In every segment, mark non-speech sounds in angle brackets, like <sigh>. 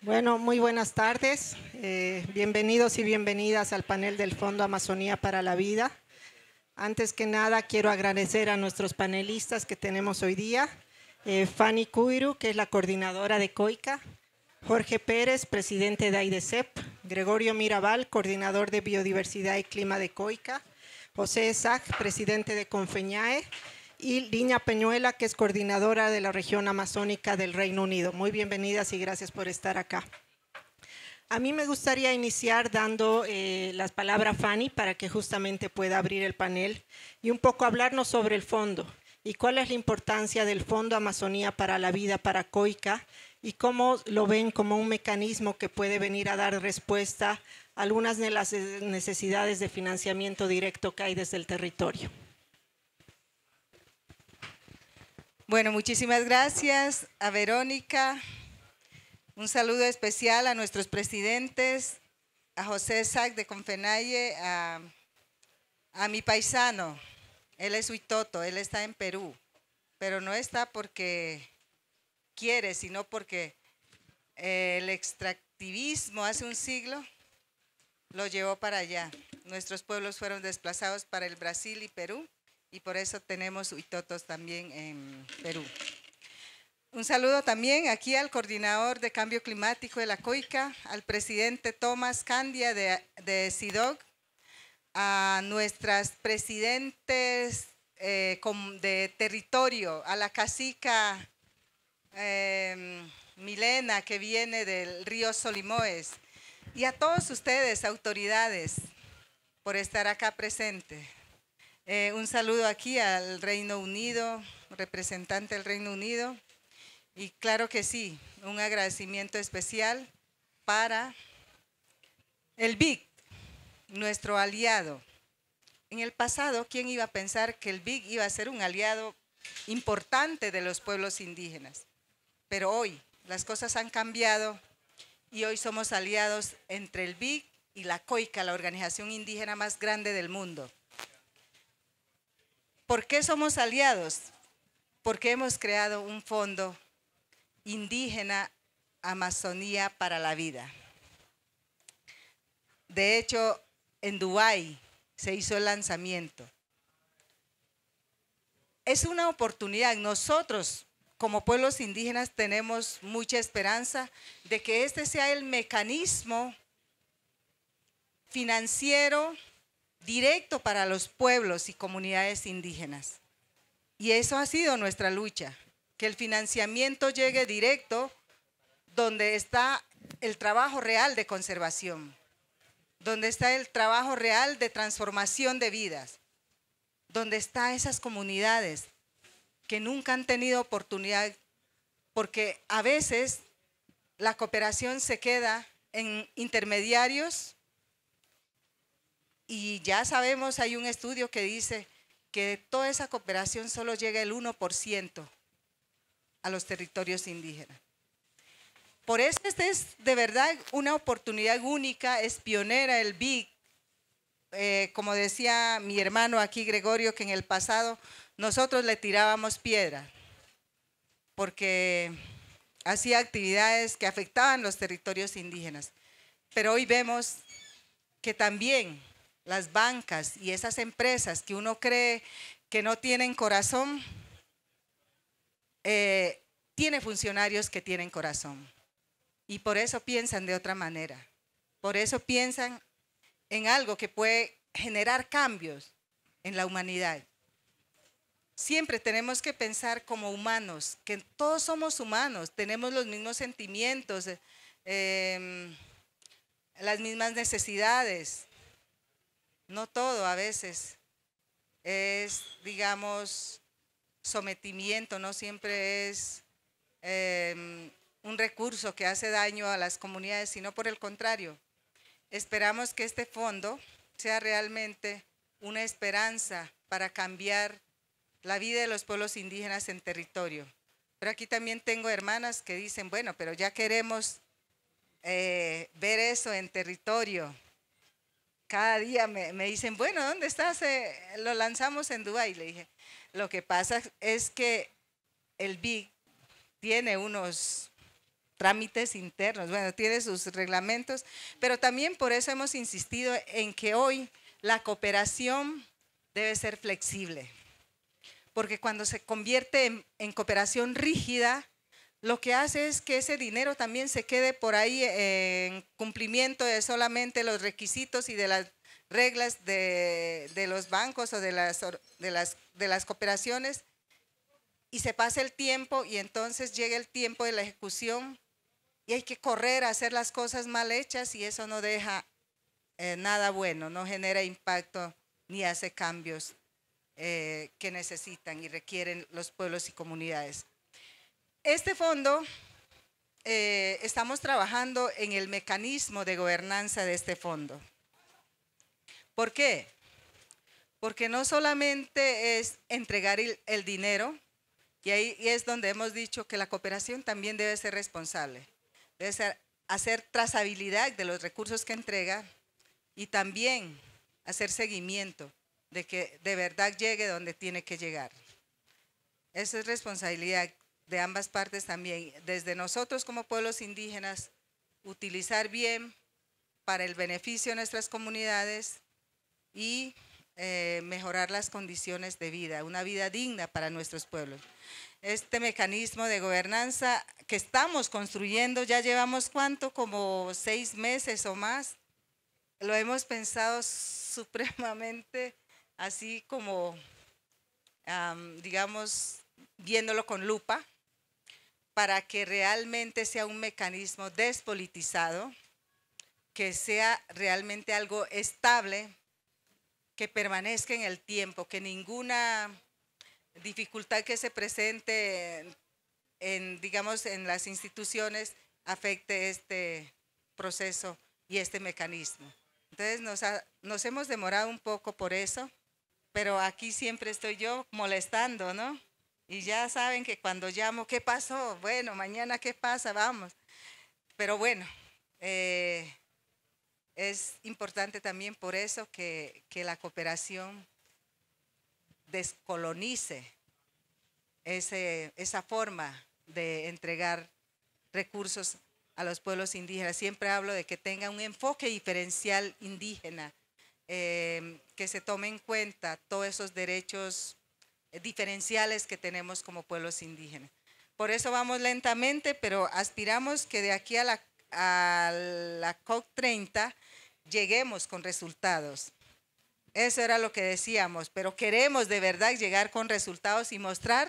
Bueno, muy buenas tardes. Eh, bienvenidos y bienvenidas al panel del Fondo Amazonía para la Vida. Antes que nada, quiero agradecer a nuestros panelistas que tenemos hoy día. Eh, Fanny Cuiru, que es la coordinadora de COICA. Jorge Pérez, presidente de AIDESEP Gregorio Mirabal, coordinador de Biodiversidad y Clima de COICA, José Esag, presidente de Confeñae, y Liña Peñuela, que es coordinadora de la región amazónica del Reino Unido. Muy bienvenidas y gracias por estar acá. A mí me gustaría iniciar dando eh, las palabras a Fanny para que justamente pueda abrir el panel y un poco hablarnos sobre el fondo y cuál es la importancia del Fondo Amazonía para la Vida para COICA y cómo lo ven como un mecanismo que puede venir a dar respuesta a algunas de las necesidades de financiamiento directo que hay desde el territorio. Bueno, muchísimas gracias a Verónica. Un saludo especial a nuestros presidentes, a José Sac de Confenalle, a, a mi paisano. Él es Huitoto, él está en Perú, pero no está porque quiere, sino porque eh, el extractivismo hace un siglo lo llevó para allá. Nuestros pueblos fueron desplazados para el Brasil y Perú y por eso tenemos huitotos también en Perú. Un saludo también aquí al coordinador de cambio climático de la COICA, al presidente Tomás Candia de, de a nuestras presidentes eh, de territorio, a la cacica Em, Milena, que viene del río Solimoes, y a todos ustedes, autoridades, por estar acá presente. Eh, un saludo aquí al Reino Unido, representante del Reino Unido, y claro que sí, un agradecimiento especial para el BIC, nuestro aliado. En el pasado, ¿quién iba a pensar que el BIC iba a ser un aliado importante de los pueblos indígenas? pero hoy las cosas han cambiado y hoy somos aliados entre el BIC y la COICA, la organización indígena más grande del mundo. ¿Por qué somos aliados? Porque hemos creado un fondo indígena Amazonía para la vida. De hecho, en Dubái se hizo el lanzamiento. Es una oportunidad. Nosotros como pueblos indígenas tenemos mucha esperanza de que este sea el mecanismo financiero directo para los pueblos y comunidades indígenas. Y eso ha sido nuestra lucha, que el financiamiento llegue directo donde está el trabajo real de conservación, donde está el trabajo real de transformación de vidas, donde están esas comunidades que nunca han tenido oportunidad, porque a veces la cooperación se queda en intermediarios y ya sabemos, hay un estudio que dice que toda esa cooperación solo llega el 1% a los territorios indígenas. Por eso esta es de verdad una oportunidad única, es pionera el BIC, eh, como decía mi hermano aquí Gregorio, que en el pasado nosotros le tirábamos piedra porque hacía actividades que afectaban los territorios indígenas. Pero hoy vemos que también las bancas y esas empresas que uno cree que no tienen corazón, tienen eh, tiene funcionarios que tienen corazón. Y por eso piensan de otra manera. Por eso piensan en algo que puede generar cambios en la humanidad. Siempre tenemos que pensar como humanos, que todos somos humanos, tenemos los mismos sentimientos, em, las mismas necesidades. No todo a veces es, digamos, sometimiento, no siempre es em, un recurso que hace daño a las comunidades, sino por el contrario. Esperamos que este fondo sea realmente una esperanza para cambiar la vida de los pueblos indígenas en territorio. Pero aquí también tengo hermanas que dicen, bueno, pero ya queremos eh, ver eso en territorio. Cada día me, dicen, bueno, ¿dónde estás? Eh, lo lanzamos en Dubái. Le dije, lo que pasa es que el BIC tiene unos trámites internos, bueno, tiene sus reglamentos, pero también por eso hemos insistido en que hoy la cooperación debe ser flexible porque cuando se convierte en, cooperación rígida, lo que hace es que ese dinero también se quede por ahí eh, en cumplimiento de solamente los requisitos y de las reglas de, los bancos o de las, cooperaciones y se pasa el tiempo y entonces llega el tiempo de la ejecución y hay que correr a hacer las cosas mal hechas y eso no deja eh, nada bueno, no genera impacto ni hace cambios eh, que necesitan y requieren los pueblos y comunidades. Este fondo, eh, estamos trabajando en el mecanismo de gobernanza de este fondo. ¿Por qué? Porque no solamente es entregar el, dinero, y ahí es donde hemos dicho que la cooperación también debe ser responsable, debe ser hacer trazabilidad de los recursos que entrega y también hacer seguimiento de que de verdad llegue donde tiene que llegar. Esa es responsabilidad de ambas partes también, desde nosotros como pueblos indígenas, utilizar bien para el beneficio de nuestras comunidades y eh, mejorar las condiciones de vida, una vida digna para nuestros pueblos. Este mecanismo de gobernanza que estamos construyendo, ya llevamos cuánto, como seis meses o más, lo hemos pensado <laughs> supremamente así como, digamos, viéndolo con lupa, para que realmente sea un mecanismo despolitizado, que sea realmente algo estable, que permanezca en el tiempo, que ninguna dificultad que se presente en, digamos, en las instituciones afecte este proceso y este mecanismo. Entonces nos hemos demorado un poco por eso pero aquí siempre estoy yo molestando, ¿no? Y ya saben que cuando llamo, ¿qué pasó? Bueno, mañana, ¿qué pasa? Vamos. Pero bueno, eh, es importante también por eso que, la cooperación descolonice ese, esa forma de entregar recursos a los pueblos indígenas. Siempre hablo de que tenga un enfoque diferencial indígena Em, que se tome en cuenta todos esos derechos eh, diferenciales que tenemos como pueblos indígenas. Por eso vamos lentamente, pero aspiramos que de aquí a la, a la COP30 lleguemos con resultados. Eso era lo que decíamos, pero queremos de verdad llegar con resultados y mostrar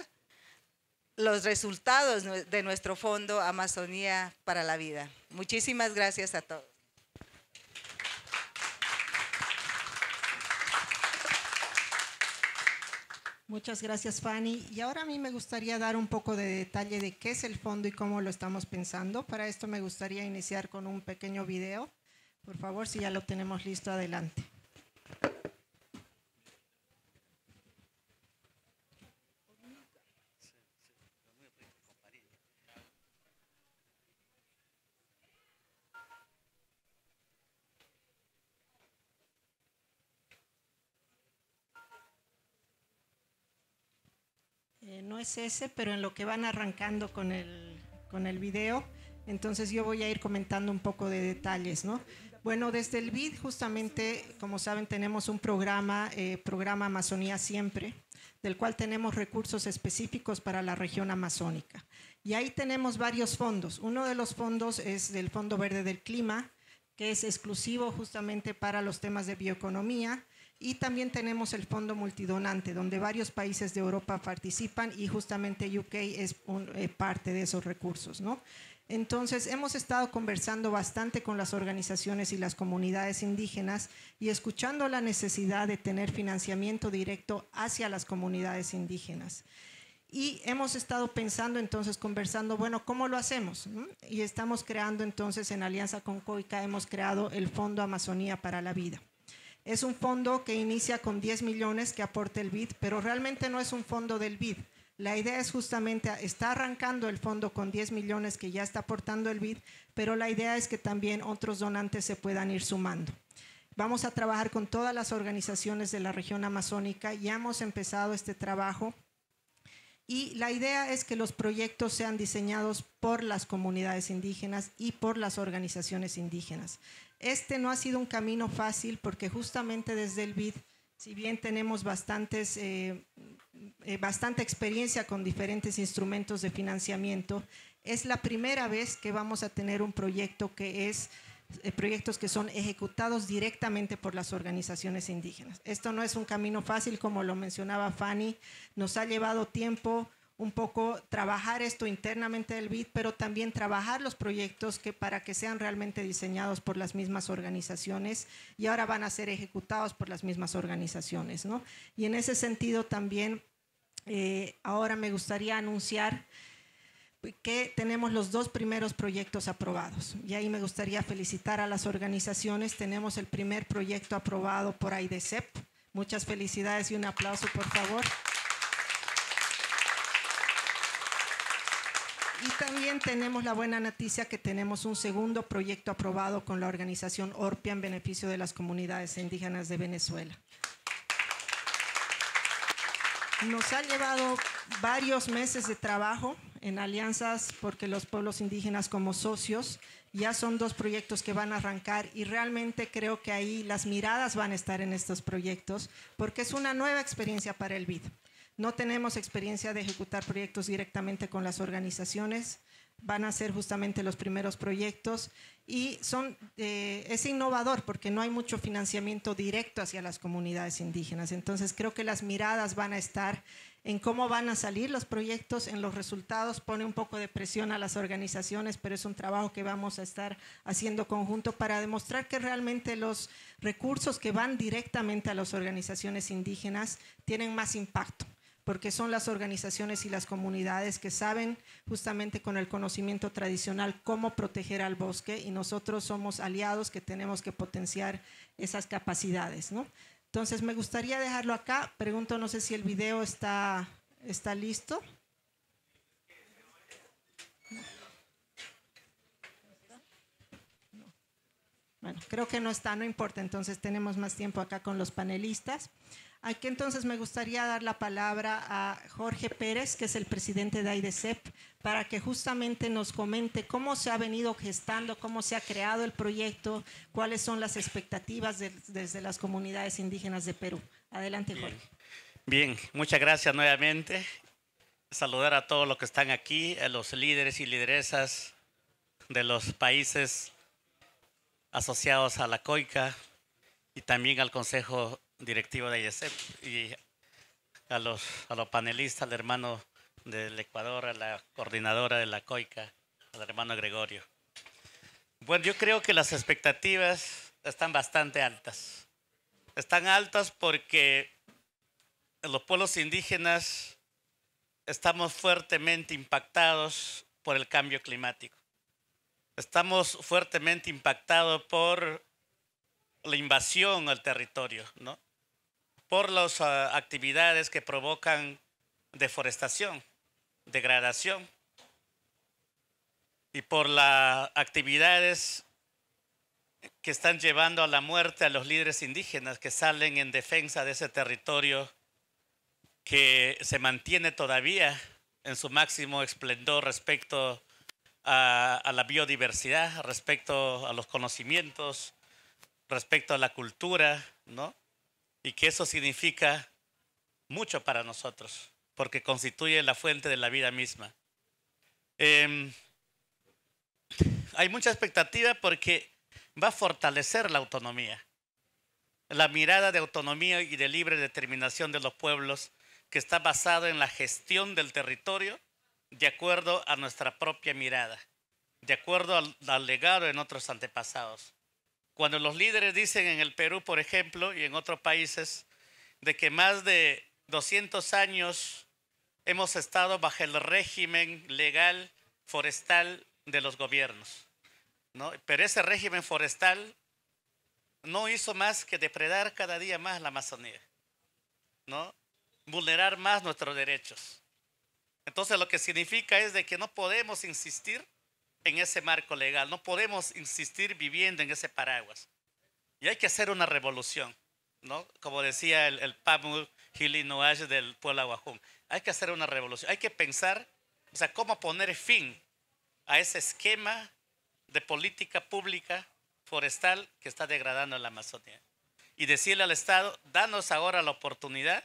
los resultados de nuestro fondo Amazonía para la Vida. Muchísimas gracias a todos. Muchas gracias, Fanny. Y ahora a mí me gustaría dar un poco de detalle de qué es el fondo y cómo lo estamos pensando. Para esto me gustaría iniciar con un pequeño video. Por favor, si ya lo tenemos listo, adelante. ese, pero en lo que van arrancando con el, con el video, entonces yo voy a ir comentando un poco de detalles, ¿no? Bueno, desde el BID justamente, como saben, tenemos un programa, eh, programa Amazonía Siempre, del cual tenemos recursos específicos para la región amazónica. Y ahí tenemos varios fondos. Uno de los fondos es del Fondo Verde del Clima, que es exclusivo justamente para los temas de bioeconomía. Y también tenemos el fondo multidonante, donde varios países de Europa participan y justamente UK es eh, parte de esos recursos. ¿no? Entonces, hemos estado conversando bastante con las organizaciones y las comunidades indígenas y escuchando la necesidad de tener financiamiento directo hacia las comunidades indígenas. Y hemos estado pensando entonces, conversando, bueno, ¿cómo lo hacemos? Y estamos creando entonces en alianza con COICA, hemos creado el Fondo Amazonía para la Vida. Es un fondo que inicia con 10 millones que aporta el BID, pero realmente no es un fondo del BID. La idea es justamente, está arrancando el fondo con 10 millones que ya está aportando el BID, pero la idea es que también otros donantes se puedan ir sumando. Vamos a trabajar con todas las organizaciones de la región amazónica. Ya hemos empezado este trabajo y la idea es que los proyectos sean diseñados por las comunidades indígenas y por las organizaciones indígenas. Este no ha sido un camino fácil porque justamente desde el BID, si bien tenemos eh, eh, bastante experiencia con diferentes instrumentos de financiamiento, es la primera vez que vamos a tener un proyecto que es eh, proyectos que son ejecutados directamente por las organizaciones indígenas. Esto no es un camino fácil, como lo mencionaba Fanny, nos ha llevado tiempo un poco trabajar esto internamente del BID, pero también trabajar los proyectos que para que sean realmente diseñados por las mismas organizaciones y ahora van a ser ejecutados por las mismas organizaciones. ¿no? Y en ese sentido también, eh, ahora me gustaría anunciar que tenemos los dos primeros proyectos aprobados. Y ahí me gustaría felicitar a las organizaciones. Tenemos el primer proyecto aprobado por AIDESEP Muchas felicidades y un aplauso, por favor. Y también tenemos la buena noticia que tenemos un segundo proyecto aprobado con la organización ORPIA en beneficio de las comunidades indígenas de Venezuela. Nos ha llevado varios meses de trabajo, en alianzas porque los pueblos indígenas como socios. Ya son dos proyectos que van a arrancar y realmente creo que ahí las miradas van a estar en estos proyectos porque es una nueva experiencia para el BID. No tenemos experiencia de ejecutar proyectos directamente con las organizaciones, van a ser justamente los primeros proyectos y son, eh, es innovador porque no hay mucho financiamiento directo hacia las comunidades indígenas. Entonces creo que las miradas van a estar en cómo van a salir los proyectos, en los resultados, pone un poco de presión a las organizaciones, pero es un trabajo que vamos a estar haciendo conjunto para demostrar que realmente los recursos que van directamente a las organizaciones indígenas tienen más impacto porque son las organizaciones y las comunidades que saben justamente con el conocimiento tradicional cómo proteger al bosque y nosotros somos aliados que tenemos que potenciar esas capacidades. ¿no? Entonces me gustaría dejarlo acá. Pregunto, no sé si el video está, está listo. Bueno, creo que no está, no importa, entonces tenemos más tiempo acá con los panelistas. Aquí entonces me gustaría dar la palabra a Jorge Pérez, que es el presidente de AIDECEP, para que justamente nos comente cómo se ha venido gestando, cómo se ha creado el proyecto, cuáles son las expectativas desde las comunidades indígenas de Perú. Adelante, Jorge. Bien. muchas gracias nuevamente. Saludar a todos los que están aquí, a los líderes y lideresas de los países asociados a la COICA y también al Consejo Directivo de IESEP y a los, a los panelistas, al hermano del Ecuador, a la coordinadora de la COICA, al hermano Gregorio. Bueno, yo creo que las expectativas están bastante altas. Están altas porque los pueblos indígenas estamos fuertemente impactados por el cambio climático estamos fuertemente impactados por la invasión al territorio, ¿no? por las ah, actividades que provocan deforestación, degradación y por las actividades que están llevando a la muerte a los líderes indígenas que salen en defensa de ese territorio que se mantiene todavía en su máximo esplendor respecto a, la biodiversidad, respecto a los conocimientos, respecto a la cultura, ¿no? Y que eso significa mucho para nosotros, porque constituye la fuente de la vida misma. Em, hay mucha expectativa porque va a fortalecer la autonomía, la mirada de autonomía y de libre determinación de los pueblos que está basada en la gestión del territorio de acuerdo a nuestra propia mirada, de acuerdo al, legado de nuestros antepasados. Cuando los líderes dicen en el Perú, por ejemplo, y en otros países, de que más de 200 años hemos estado bajo el régimen legal forestal de los gobiernos. ¿no? Pero ese régimen forestal no hizo más que depredar cada día más la Amazonía, ¿no? vulnerar más nuestros derechos. Entonces lo que significa es de que no podemos insistir en ese marco legal, no podemos insistir viviendo en ese paraguas. Y hay que hacer una revolución, ¿no? Como decía el, el Pamu del Pueblo Aguajón, hay que hacer una revolución, hay que pensar, o sea, cómo poner fin a ese esquema de política pública forestal que está degradando la Amazonía. Y decirle al Estado, danos ahora la oportunidad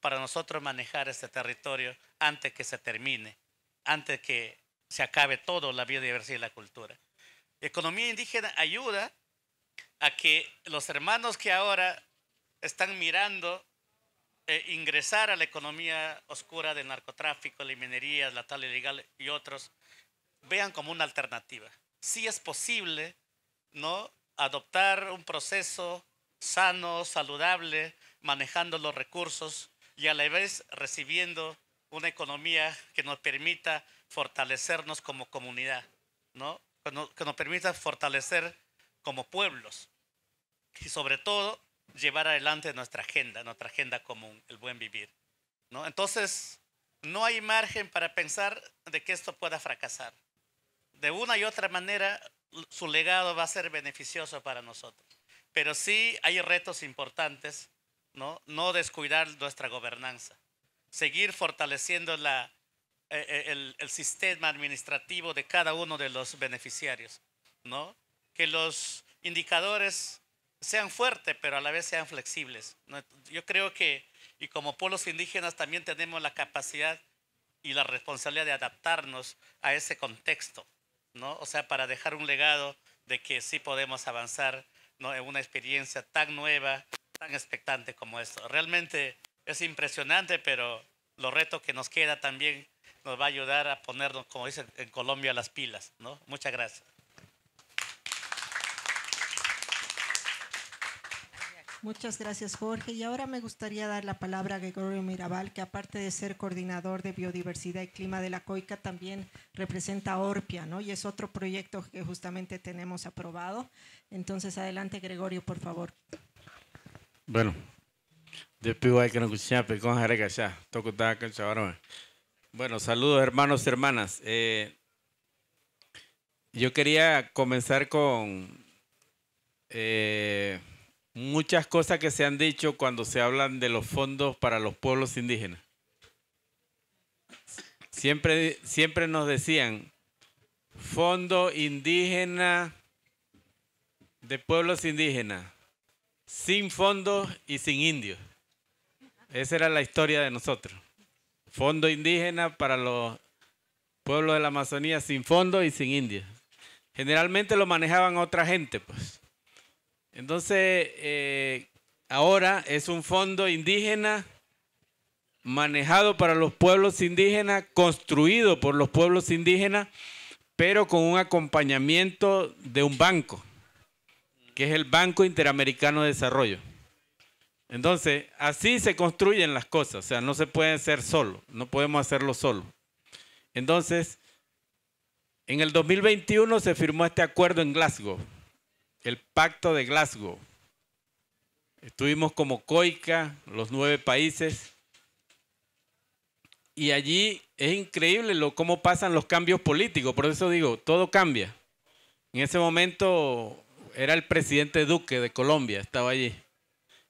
para nosotros manejar este territorio antes que se termine, antes que se acabe todo la biodiversidad y la cultura. Economía indígena ayuda a que los hermanos que ahora están mirando eh, ingresar a la economía oscura del narcotráfico, la minería, la tal ilegal y otros, vean como una alternativa. Si es posible, ¿no? Adoptar un proceso sano, saludable, manejando los recursos y a la vez recibiendo una economía que nos permita fortalecernos como comunidad, ¿no? Que, nos, permita fortalecer como pueblos y sobre todo llevar adelante nuestra agenda, nuestra agenda común, el buen vivir. ¿no? Entonces, no hay margen para pensar de que esto pueda fracasar. De una y otra manera, su legado va a ser beneficioso para nosotros. Pero sí hay retos importantes ¿no? descuidar nuestra gobernanza, seguir fortaleciendo la, eh, eh, el, sistema administrativo de cada uno de los beneficiarios, ¿no? que los indicadores sean fuertes, pero a la vez sean flexibles. Yo creo que, y como pueblos indígenas también tenemos la capacidad y la responsabilidad de adaptarnos a ese contexto, ¿no? O sea, para dejar un legado de que sí podemos avanzar en una experiencia tan nueva tan expectante como esto. Realmente es impresionante, pero lo reto que nos queda también nos va a ayudar a ponernos, como dicen en Colombia, las pilas. ¿no? Muchas gracias. Muchas gracias, Jorge. Y ahora me gustaría dar la palabra a Gregorio Mirabal, que aparte de ser coordinador de biodiversidad y clima de la COICA, también representa Orpia, ¿no? Y es otro proyecto que justamente tenemos aprobado. Entonces, adelante, Gregorio, por favor. Bueno, después hay que escuchar, Bueno, saludos hermanos y hermanas. Eh, yo quería comenzar con eh, muchas cosas que se han dicho cuando se hablan de los fondos para los pueblos indígenas. Siempre, siempre nos decían, fondo indígena de pueblos indígenas sin fondo y sin indios. Esa era la historia de nosotros. Fondo indígena para los pueblos de la Amazonía sin fondo y sin indios. Generalmente lo manejaban otra gente, pues. Entonces, eh, ahora es un fondo indígena manejado para los pueblos indígenas, construido por los pueblos indígenas, pero con un acompañamiento de un banco que es el Banco Interamericano de Desarrollo. Entonces, así se construyen las cosas, o sea, no se puede hacer solo, no podemos hacerlo solo. Entonces, en el 2021 se firmó este acuerdo en Glasgow, el Pacto de Glasgow. Estuvimos como COICA, los nueve países, y allí es increíble lo, cómo pasan los cambios políticos, por eso digo, todo cambia. En ese momento era el presidente Duque de Colombia, estaba allí.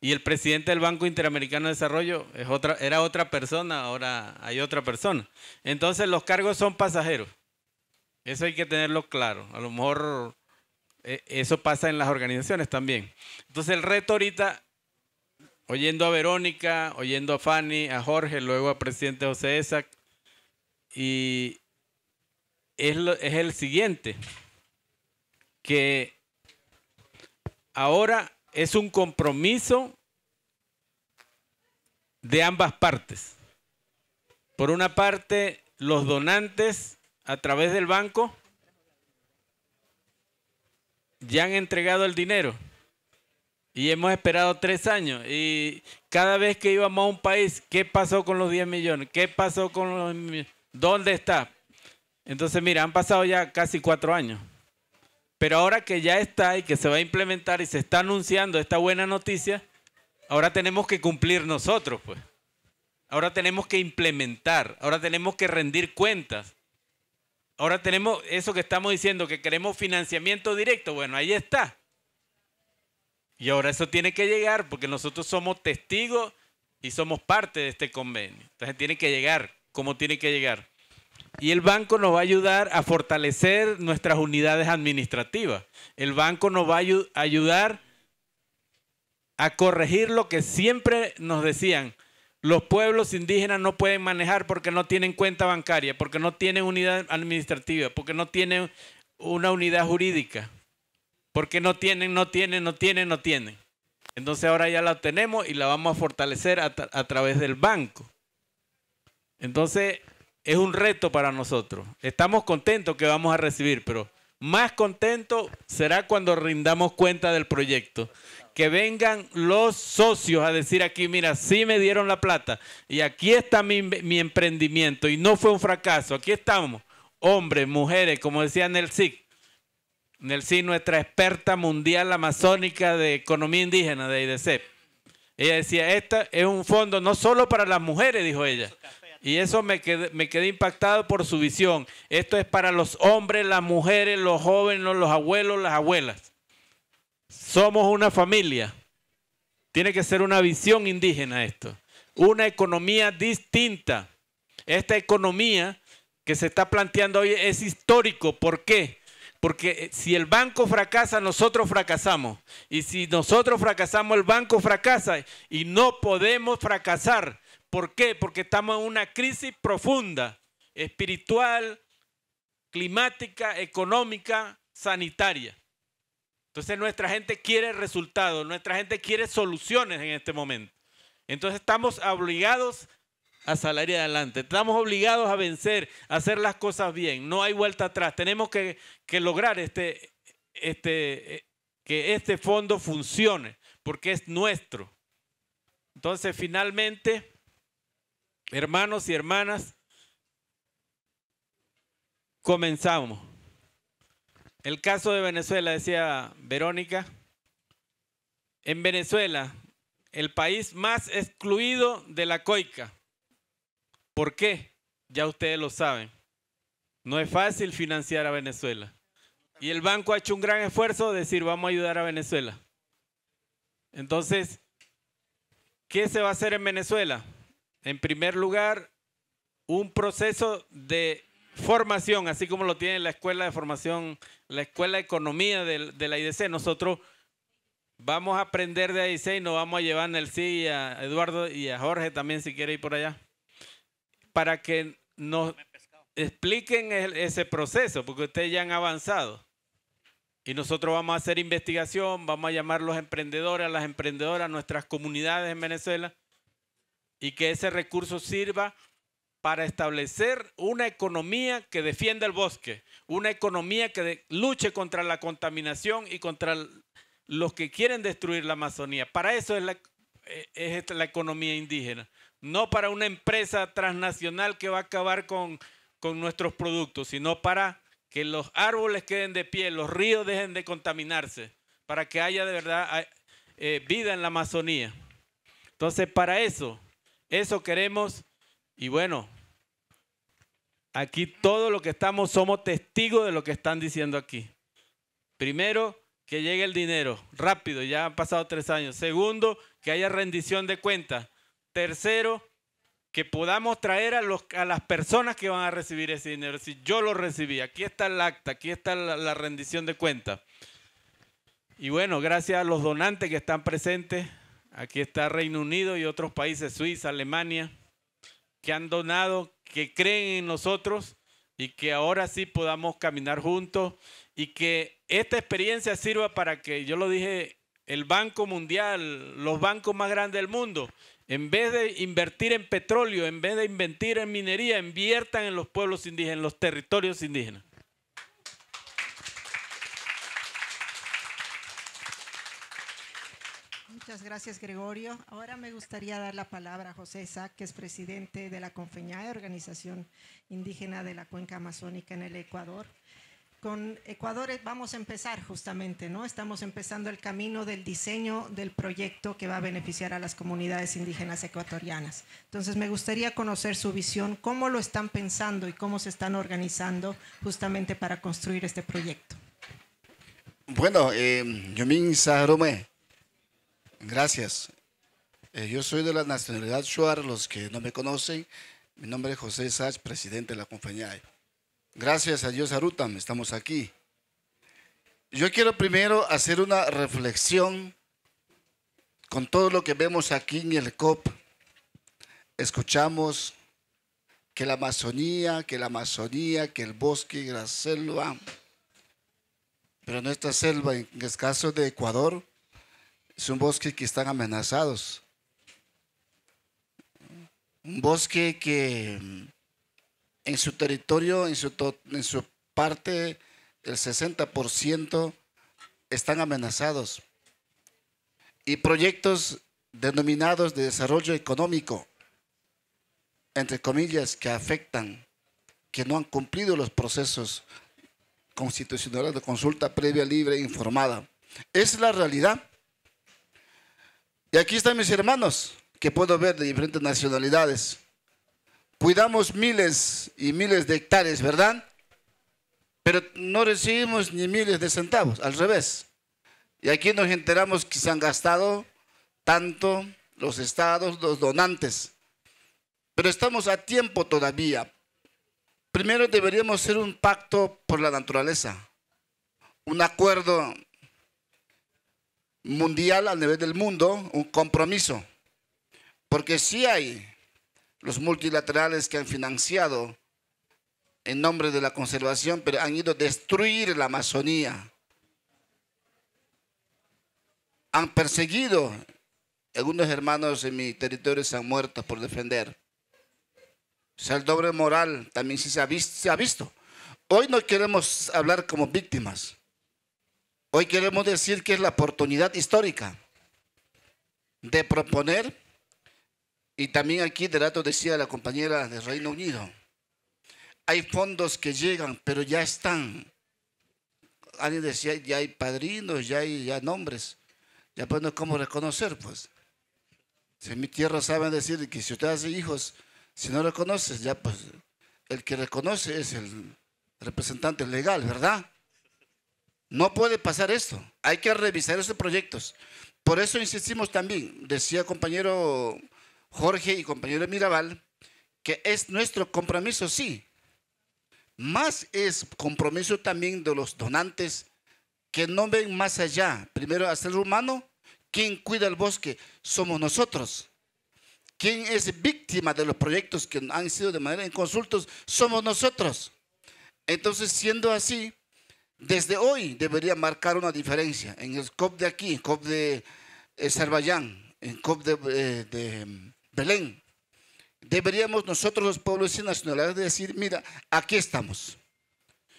Y el presidente del Banco Interamericano de Desarrollo es otra, era otra persona, ahora hay otra persona. Entonces los cargos son pasajeros. Eso hay que tenerlo claro. A lo mejor eh, eso pasa en las organizaciones también. Entonces el reto ahorita, oyendo a Verónica, oyendo a Fanny, a Jorge, luego a presidente José Esa. y es, es el siguiente, que ahora es un compromiso de ambas partes. Por una parte, los donantes a través del banco ya han entregado el dinero y hemos esperado tres años y cada vez que íbamos a un país, ¿qué pasó con los 10 millones? ¿Qué pasó con los... ¿Dónde está? Entonces, mira, han pasado ya casi cuatro años. Pero ahora que ya está y que se va a implementar y se está anunciando esta buena noticia, ahora tenemos que cumplir nosotros, pues. Ahora tenemos que implementar, ahora tenemos que rendir cuentas. Ahora tenemos eso que estamos diciendo, que queremos financiamiento directo. Bueno, ahí está. Y ahora eso tiene que llegar porque nosotros somos testigos y somos parte de este convenio. Entonces tiene que llegar, ¿Cómo tiene que llegar. Y el banco nos va a ayudar a fortalecer nuestras unidades administrativas. El banco nos va a ayudar a corregir lo que siempre nos decían. Los pueblos indígenas no pueden manejar porque no tienen cuenta bancaria, porque no tienen unidad administrativa, porque no tienen una unidad jurídica, porque no tienen, no tienen, no tienen, no tienen. Entonces ahora ya la tenemos y la vamos a fortalecer a través del banco. Entonces es un reto para nosotros. Estamos contentos que vamos a recibir, pero más contento será cuando rindamos cuenta del proyecto. Que vengan los socios a decir aquí, mira, sí me dieron la plata y aquí está mi, emprendimiento y no fue un fracaso, aquí estamos, hombres, mujeres, como decía Nelsic. Nelsic, nuestra experta mundial amazónica de economía indígena de IDC. Ella decía, este es un fondo no solo para las mujeres, dijo ella, y eso me quedé, me quedé impactado por su visión. Esto es para los hombres, las mujeres, los jóvenes, los abuelos, las abuelas. Somos una familia. Tiene que ser una visión indígena esto. Una economía distinta. Esta economía que se está planteando hoy es histórico. ¿Por qué? Porque eh, si el banco fracasa, nosotros fracasamos. Y si nosotros fracasamos, el banco fracasa. Y no podemos fracasar. ¿Por qué? Porque estamos en una crisis profunda, espiritual, climática, económica, sanitaria. Entonces nuestra gente quiere resultados, nuestra gente quiere soluciones en este momento. Entonces estamos obligados a salir adelante, estamos obligados a vencer, a hacer las cosas bien, no hay vuelta atrás. Tenemos que, lograr este, este, eh, que este fondo funcione, porque es nuestro. Entonces finalmente Hermanos y hermanas, comenzamos. El caso de Venezuela, decía Verónica, en Venezuela, el país más excluido de la coica. ¿Por qué? Ya ustedes lo saben. No es fácil financiar a Venezuela. Y el banco ha hecho un gran esfuerzo de decir, vamos a ayudar a Venezuela. Entonces, ¿qué se va a hacer en Venezuela? en primer lugar, un proceso de formación, así como lo tiene la Escuela de Formación, la Escuela de Economía de, la IDC. Nosotros vamos a aprender de IDC y nos vamos a llevar a sí a Eduardo y a Jorge también, si quiere ir por allá, para que nos expliquen ese proceso, porque ustedes ya han avanzado. Y nosotros vamos a hacer investigación, vamos a llamar a los emprendedores, a las emprendedoras, a nuestras comunidades en Venezuela y que ese recurso sirva para establecer una economía que defienda el bosque, una economía que luche contra la contaminación y contra los que quieren destruir la Amazonía. Para eso es la, e, la economía indígena, no para una empresa transnacional que va a acabar con, con nuestros productos, sino para que los árboles queden de pie, los ríos dejen de contaminarse, para que haya de verdad eh, vida en la Amazonía. Entonces, para eso eso queremos y bueno, aquí todo lo que estamos somos testigos de lo que están diciendo aquí. Primero, que llegue el dinero, rápido, ya han pasado tres años. Segundo, que haya rendición de cuentas. Tercero, que podamos traer a, los, a las personas que van a recibir ese dinero. Si yo lo recibí, aquí está el acta, aquí está la, rendición de cuentas. Y bueno, gracias a los donantes que están presentes, Aquí está Reino Unido y otros países, Suiza, Alemania, que han donado, que creen en nosotros y que ahora sí podamos caminar juntos y que esta experiencia sirva para que, yo lo dije, el Banco Mundial, los bancos más grandes del mundo, en vez de invertir en petróleo, en vez de invertir en minería, inviertan en los pueblos indígenas, en los territorios indígenas. Muchas gracias, Gregorio. Ahora me gustaría dar la palabra a José Isaac, que es presidente de la de Organización Indígena de la Cuenca Amazónica en el Ecuador. Con Ecuador vamos a empezar justamente, ¿no? Estamos empezando el camino del diseño del proyecto que va a beneficiar a las comunidades indígenas ecuatorianas. Entonces, me gustaría conocer su visión, cómo lo están pensando y cómo se están organizando justamente para construir este proyecto. Bueno, eh, yo me Gracias. Eh, yo soy de la nacionalidad Shuar, los que no me conocen. Mi nombre es José Sachs, presidente de la compañía. Gracias a Dios Arutam, estamos aquí. Yo quiero primero hacer una reflexión con todo lo que vemos aquí en el COP. Escuchamos que la Amazonía, que la Amazonía, que el bosque, y la selva, pero nuestra selva, en el caso de Ecuador, es un bosque que están amenazados. Un bosque que mm, en su territorio, en en su parte, el 60% están amenazados. Y proyectos denominados de desarrollo económico, entre comillas, que afectan, que no han cumplido los procesos constitucionales de consulta previa, libre e informada. Es la realidad. Y aquí están mis hermanos, que puedo ver de diferentes nacionalidades. Cuidamos miles y miles de hectáreas, ¿verdad? Pero no recibimos ni miles de centavos, al revés. Y aquí nos enteramos que se han gastado tanto los estados, los donantes. Pero estamos a tiempo todavía. Primero deberíamos hacer un pacto por la naturaleza, un acuerdo mundial a nivel del mundo un compromiso, porque sí hay los multilaterales que han financiado en nombre de la conservación, pero han ido a destruir la Amazonía. Han perseguido, algunos hermanos en mi territorio se han muerto por defender. O sea, el doble moral también sí se ha visto. Se ha visto. Hoy no queremos hablar como víctimas. Hoy queremos decir que es la oportunidad histórica de proponer, y también aquí de rato decía la compañera del Reino Unido, hay fondos que llegan, pero ya están. Alguien decía, ya hay padrinos, ya hay ya nombres. Ya pues no es como reconocer, pues. Si en mi tierra saben decir que si usted hace hijos, si no reconoces, ya pues el que reconoce es el representante legal, ¿verdad? No puede pasar esto. Hay que revisar esos proyectos. Por eso insistimos también, decía compañero Jorge y compañero Mirabal, que es nuestro compromiso, sí. Más es compromiso también de los donantes que no ven más allá. Primero, hacer ser humano, quien cuida el bosque somos nosotros. Quien es víctima de los proyectos que han sido de manera inconsultos somos nosotros. Entonces, siendo así, desde hoy debería marcar una diferencia en el COP de aquí, COP de Azerbaiyán, en COP de, eh, mm, Belén. Deberíamos nosotros los pueblos y decir, mira, aquí estamos.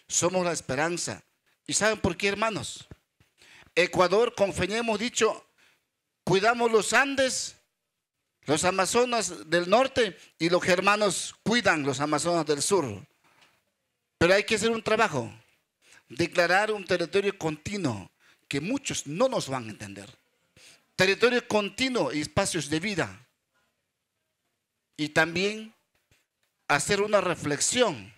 Somos la esperanza. ¿Y saben por qué, hermanos? Ecuador, con Feña hemos dicho, cuidamos los Andes, los Amazonas del norte y los hermanos cuidan los Amazonas del sur. Pero hay que hacer un trabajo declarar un territorio continuo que muchos no nos van a entender. Territorio continuo y espacios de vida. Y también hacer una reflexión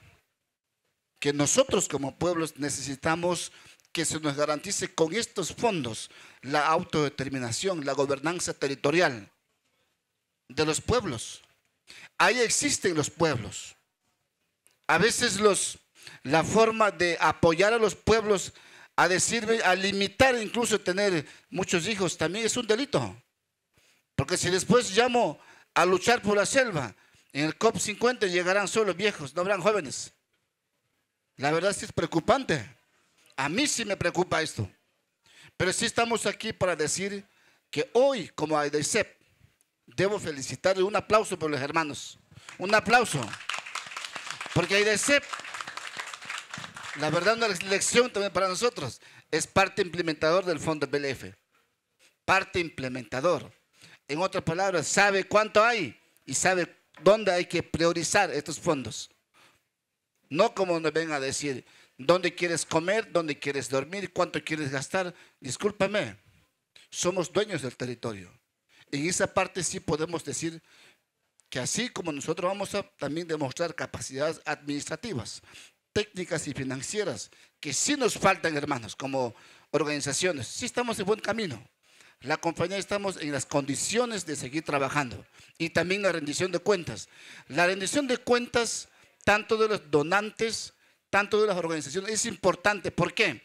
que nosotros como pueblos necesitamos que se nos garantice con estos fondos la autodeterminación, la gobernanza territorial de los pueblos. Ahí existen los pueblos. A veces los la forma de apoyar a los pueblos a decir, a limitar incluso tener muchos hijos también es un delito. Porque si después llamo a luchar por la selva, en el COP50 llegarán solo viejos, no habrán jóvenes. La verdad es preocupante. A mí sí me preocupa esto. Pero sí estamos aquí para decir que hoy, como hay debo felicitarle un aplauso por los hermanos. Un aplauso. Porque IDECEP la verdad, una lección también para nosotros. Es parte implementador del fondo BLF. Parte implementador. En otras palabras, sabe cuánto hay y sabe dónde hay que priorizar estos fondos. No como nos ven a decir dónde quieres comer, dónde quieres dormir, cuánto quieres gastar. Discúlpame, somos dueños del territorio. En esa parte sí podemos decir que así como nosotros vamos a también demostrar capacidades administrativas, técnicas y financieras que sí nos faltan, hermanos, como organizaciones. Sí estamos en buen camino. La compañía estamos en las condiciones de seguir trabajando. Y también la rendición de cuentas. La rendición de cuentas, tanto de los donantes, tanto de las organizaciones, es importante. ¿Por qué?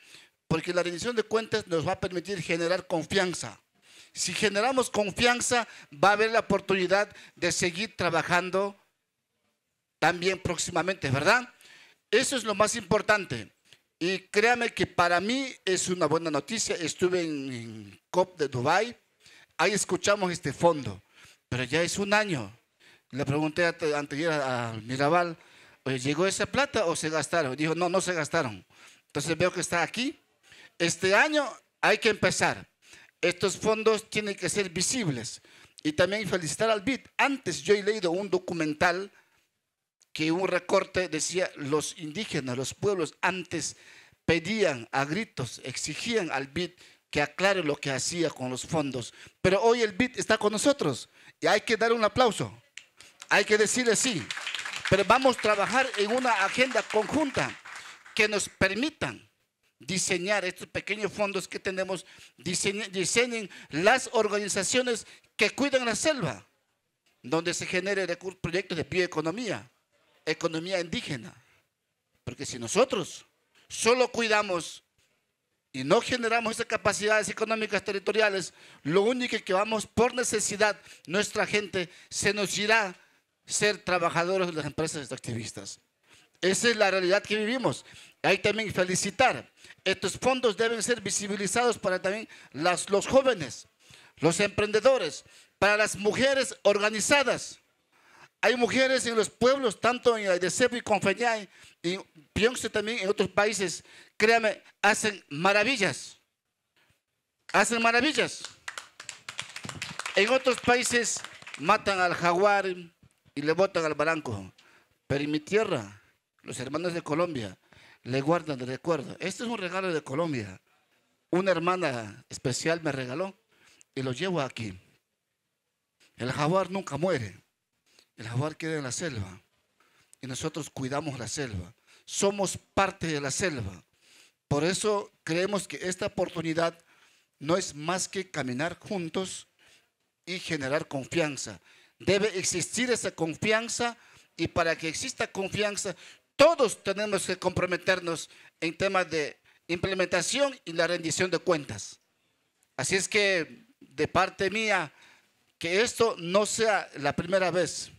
Porque la rendición de cuentas nos va a permitir generar confianza. Si generamos confianza, va a haber la oportunidad de seguir trabajando también próximamente, ¿verdad? Eso es lo más importante. Y créame que para mí es una buena noticia. Estuve en, COP de Dubai, ahí escuchamos este fondo, pero ya es un año. Le pregunté anteayer a, Mirabal, ¿llegó esa plata o se gastaron? Dijo, no, no se gastaron. Entonces veo que está aquí. Este año hay que empezar. Estos fondos tienen que ser visibles. Y también felicitar al BID. Antes yo he leído un documental que un recorte decía los indígenas, los pueblos antes pedían a gritos, exigían al BID que aclare lo que hacía con los fondos. Pero hoy el bit está con nosotros y hay que dar un aplauso. Hay que decirle sí. Pero vamos a trabajar en una agenda conjunta que nos permitan diseñar estos pequeños fondos que tenemos, diseñen, las organizaciones que cuidan la selva, donde se genere proyectos de bioeconomía, economía indígena. Porque si nosotros solo cuidamos y no generamos esas capacidades económicas territoriales, lo único que vamos por necesidad, nuestra gente se nos irá ser trabajadores de las empresas extractivistas. Esa es la realidad que vivimos. Hay también felicitar. Estos fondos deben ser visibilizados para también las, los jóvenes, los emprendedores, para las mujeres organizadas. Hay mujeres en los pueblos, tanto en el y Confeñay, y pienso también en otros países, créame, hacen maravillas. Hacen maravillas. En otros países matan al jaguar y le botan al barranco. Pero en mi tierra, los hermanos de Colombia le guardan de recuerdo. Este es un regalo de Colombia. Una hermana especial me regaló y lo llevo aquí. El jaguar nunca muere. El jaguar queda en la selva y nosotros cuidamos la selva. Somos parte de la selva. Por eso creemos que esta oportunidad no es más que caminar juntos y generar confianza. Debe existir esa confianza y para que exista confianza todos tenemos que comprometernos en temas de implementación y la rendición de cuentas. Así es que de parte mía, que esto no sea la primera vez.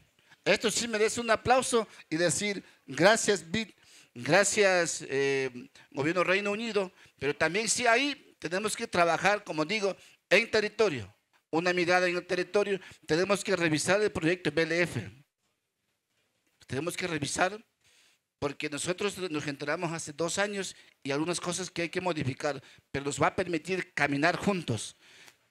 Esto sí merece un aplauso y decir gracias, BID, gracias, eh, Gobierno Reino Unido, pero también sí ahí tenemos que trabajar, como digo, en territorio. Una mirada en el territorio, tenemos que revisar el proyecto BLF. Tenemos que revisar porque nosotros nos enteramos hace dos años y algunas cosas que hay que modificar, pero nos va a permitir caminar juntos,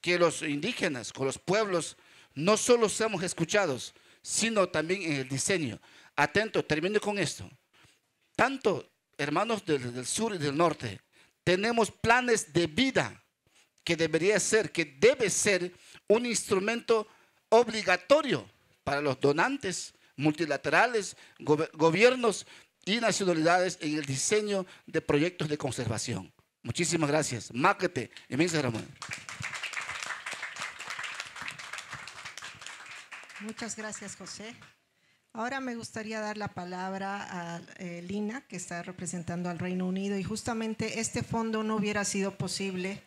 que los indígenas, con los pueblos, no solo seamos escuchados, sino también en el diseño. Atento, termino con esto. Tanto hermanos del, sur y del norte, tenemos planes de vida que debería ser, que debe ser un instrumento obligatorio para los donantes multilaterales, gobiernos y nacionalidades en el diseño de proyectos de conservación. Muchísimas gracias. Máquete, Ramón. Muchas gracias, José. Ahora me gustaría dar la palabra a eh, Lina, que está representando al Reino Unido, y justamente este fondo no hubiera sido posible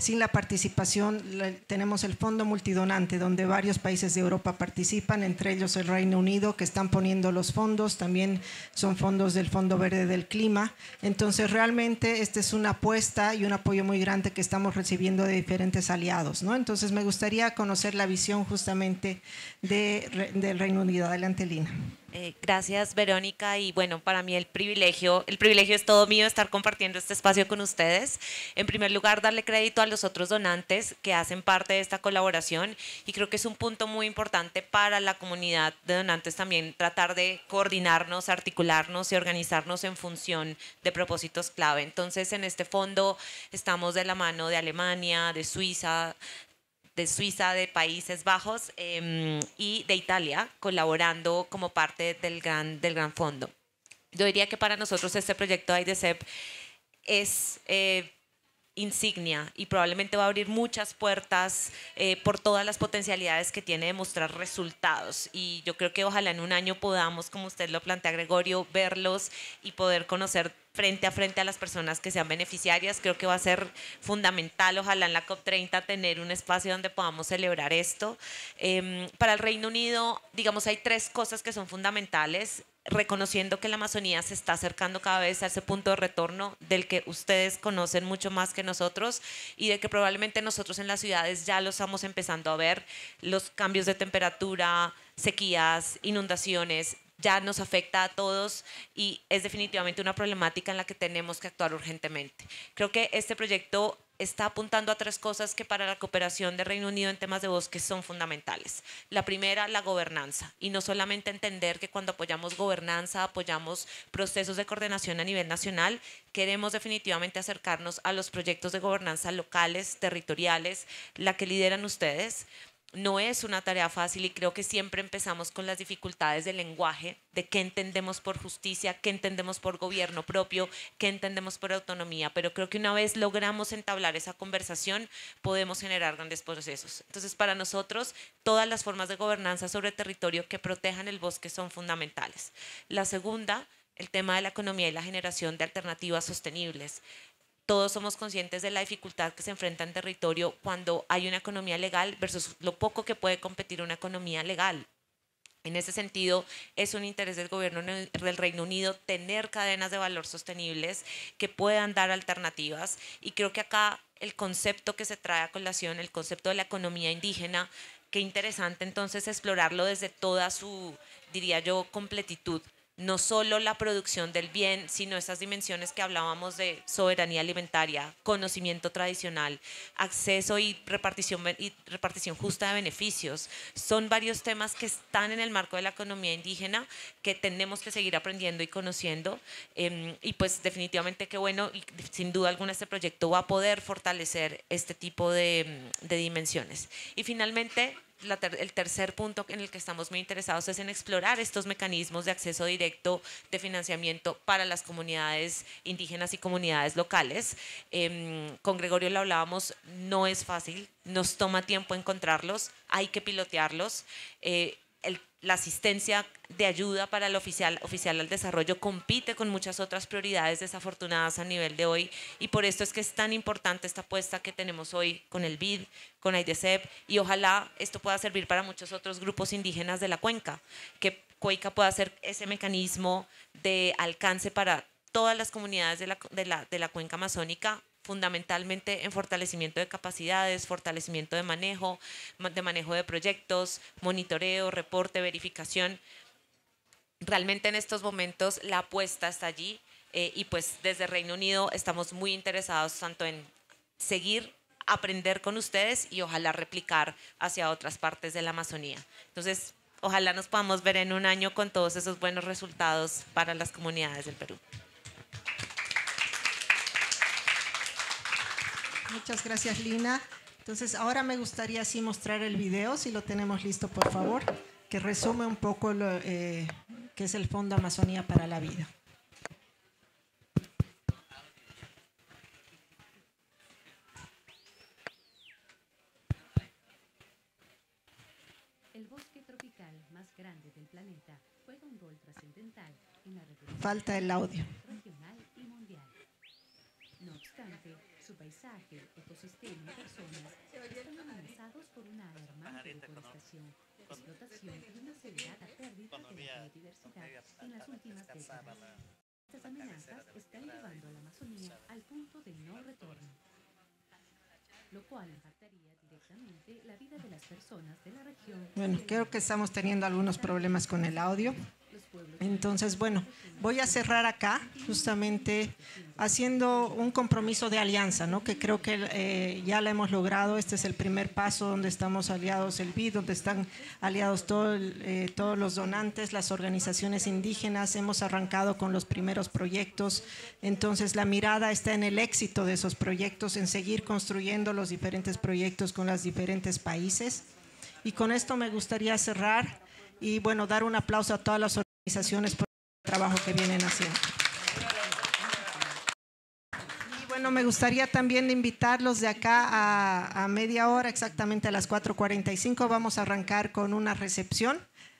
sin la participación tenemos el fondo multidonante, donde varios países de Europa participan, entre ellos el Reino Unido, que están poniendo los fondos, también son fondos del Fondo Verde del Clima. Entonces, realmente esta es una apuesta y un apoyo muy grande que estamos recibiendo de diferentes aliados. ¿no? Entonces, me gustaría conocer la visión justamente del Reino Unido. Adelante, Lina. Eh, gracias Verónica y bueno, para mí el privilegio, el privilegio es todo mío estar compartiendo este espacio con ustedes. En primer lugar, darle crédito a los otros donantes que hacen parte de esta colaboración y creo que es un punto muy importante para la comunidad de donantes también tratar de coordinarnos, articularnos y organizarnos en función de propósitos clave. Entonces, en este fondo estamos de la mano de Alemania, de Suiza, de Suiza, de Países Bajos em, y de Italia, colaborando como parte del gran, del gran fondo. Yo diría que para nosotros este proyecto de e e es eh, insignia y probablemente va a abrir muchas puertas eh, por todas las potencialidades que tiene de mostrar resultados. Y yo creo que ojalá en un año podamos, como usted lo plantea, Gregorio, verlos y poder conocer frente a frente a las personas que sean beneficiarias. Creo que va a ser fundamental, ojalá en la COP30, tener un espacio donde podamos celebrar esto. Em, para el Reino Unido, digamos, hay tres cosas que son fundamentales reconociendo que la Amazonía se está acercando cada vez a ese punto de retorno del que ustedes conocen mucho más que nosotros y de que probablemente nosotros en las ciudades ya lo estamos empezando a ver, los cambios de temperatura, sequías, inundaciones ya nos afecta a todos y es definitivamente una problemática en la que tenemos que actuar urgentemente. Creo que este proyecto está apuntando a tres cosas que para la cooperación de Reino Unido en temas de bosques son fundamentales. La primera, la gobernanza, y no solamente entender que cuando apoyamos gobernanza, apoyamos procesos de coordinación a nivel nacional, queremos definitivamente acercarnos a los proyectos de gobernanza locales, territoriales, la que lideran ustedes no es una tarea fácil y creo que siempre empezamos con las dificultades del lenguaje, de qué entendemos por justicia, qué entendemos por gobierno propio, qué entendemos por autonomía, pero creo que una vez logramos entablar esa conversación, podemos generar grandes procesos. Entonces, para nosotros, todas las formas de gobernanza sobre territorio que protejan el bosque son fundamentales. La segunda, el tema de la economía y la generación de alternativas sostenibles todos somos conscientes de la dificultad que se enfrenta en territorio cuando hay una economía legal versus lo poco que puede competir una economía legal. En ese sentido, es un interés del gobierno del Reino Unido tener cadenas de valor sostenibles que puedan dar alternativas y creo que acá el concepto que se trae a colación, el concepto de la economía indígena, qué interesante entonces explorarlo desde toda su, diría yo, completitud no solo la producción del bien, sino esas dimensiones que hablábamos de soberanía alimentaria, conocimiento tradicional, acceso y repartición, justa de beneficios. Son varios temas que están en el marco de la economía indígena que tenemos que seguir aprendiendo y conociendo. Em, y pues definitivamente que bueno, sin duda alguna este proyecto va a poder fortalecer este tipo de dimensiones. Y finalmente, el tercer punto en el que estamos muy interesados es en explorar estos mecanismos de acceso directo de financiamiento para las comunidades indígenas y comunidades locales. Em, con Gregorio lo hablábamos, no es fácil, nos toma tiempo encontrarlos, hay que pilotearlos. Eh, la asistencia de ayuda para el oficial, oficial al desarrollo compite con muchas otras prioridades desafortunadas a nivel de hoy y por esto es que es tan importante esta apuesta que tenemos hoy con el BID, con AIDESEP y ojalá esto pueda servir para muchos otros grupos indígenas de la cuenca, que Cuenca pueda ser ese mecanismo de alcance para todas las comunidades de la cuenca amazónica fundamentalmente en fortalecimiento de capacidades, fortalecimiento de manejo, de manejo de proyectos, monitoreo, reporte, verificación. Realmente en estos momentos la apuesta está allí eh, y pues desde Reino Unido estamos muy interesados tanto en seguir aprender con ustedes y ojalá replicar hacia otras partes de la Amazonía. Entonces, ojalá nos podamos ver en un año con todos esos buenos resultados para las comunidades del Perú. Muchas gracias, Lina. Entonces, ahora me gustaría así mostrar el video, si lo tenemos listo, por favor, que resume un poco lo eh, que es el Fondo Amazonía para la Vida. El bosque tropical más grande del planeta juega un rol trascendental en la Falta el audio. No obstante, su paisaje, ecosistema y personas están amenazados por una alarmante deforestación, explotación y una severa pérdida de biodiversidad en las últimas décadas. Estas amenazas están llevando a la Amazonía al punto de no retorno, lo cual impactaría directamente la vida de las personas de la región. Bueno, creo que estamos teniendo algunos problemas con el audio. Entonces, bueno, voy a cerrar acá justamente haciendo un compromiso de alianza, ¿no? que creo que eh, ya lo hemos logrado, este es el primer paso donde estamos aliados el BID, donde están aliados eh, todos los donantes, las organizaciones indígenas, hemos arrancado con los primeros proyectos, entonces la mirada está en el éxito de esos proyectos, en seguir construyendo los diferentes proyectos con los diferentes países. Y con esto me gustaría cerrar y bueno, dar un aplauso a todas las organizaciones organizaciones por el trabajo que vienen haciendo. Y bueno, me gustaría también invitarlos de acá a, media hora, exactamente a las 4.45, vamos a arrancar con una recepción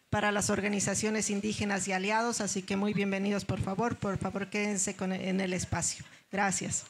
para las organizaciones indígenas y aliados, así que muy bienvenidos, por favor, por favor, quédense en el espacio. Gracias.